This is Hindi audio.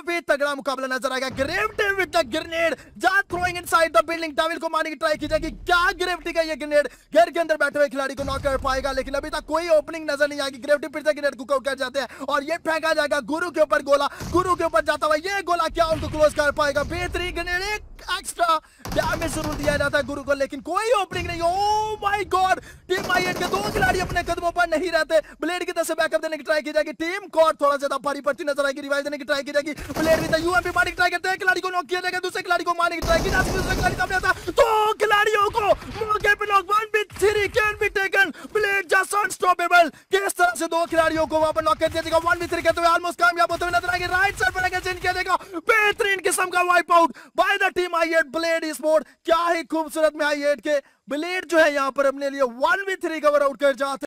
काफी तगड़ा मुकाबला नजर आएगा ग्रेविटी विद द ग्रेनेड जा throwing inside the building devil को मारने की ट्राई की जाएगी क्या ग्रेविटी का ये ग्रेनेड घर के अंदर बैठे हुए खिलाड़ी को नॉक कर पाएगा लेकिन अभी तक कोई ओपनिंग नजर नहीं आएगी ग्रेविटी फिर से ग्रेनेड को कवर कर जाते हैं और ये फेंका जाएगा गुरु के ऊपर गोला गुरु के ऊपर जाता हुआ ये गोला क्या उनको क्लोज कर पाएगा बेहतरीन ग्रेनेड एक एक्स्ट्रा डैमेज जरूर दिया जाता है गुरु को लेकिन कोई ओपनिंग नहीं oh my God team I के दो खिलाड़ी अपने कदमों पर नहीं रहते ब्लेड की तरफ से बैकअप देने की ट्राई की जाएगी टीम कॉर्ड थोड़ा ज्यादा भारी पड़ती नजर आएगी रिवाइज देने की ट्राई की जाएगी ब्लेड भी था यूएमपी मारने की ट्राई करते हैं खिलाड़ी को नॉक किया जाएगा दूसरे खिलाड़ी को मारने की ट्राई की जाएगी दूसरे खिलाड़ी सामने आता अनस्टॉपेबल किस तरह से दो खिलाड़ियों को वहां पर नॉक कर दिया वन वी थ्री कहते हुए ऑलमोस्ट कामयाब होते हुए नजर आएंगे राइट साइड पर अगेन किया जाएगा बेहतरीन किस्म का wipe out by the team I eight blade sport क्या ही खूबसूरत में आई एट के ब्लेड जो है यहाँ पर अपने लिए one V three cover out कर जाते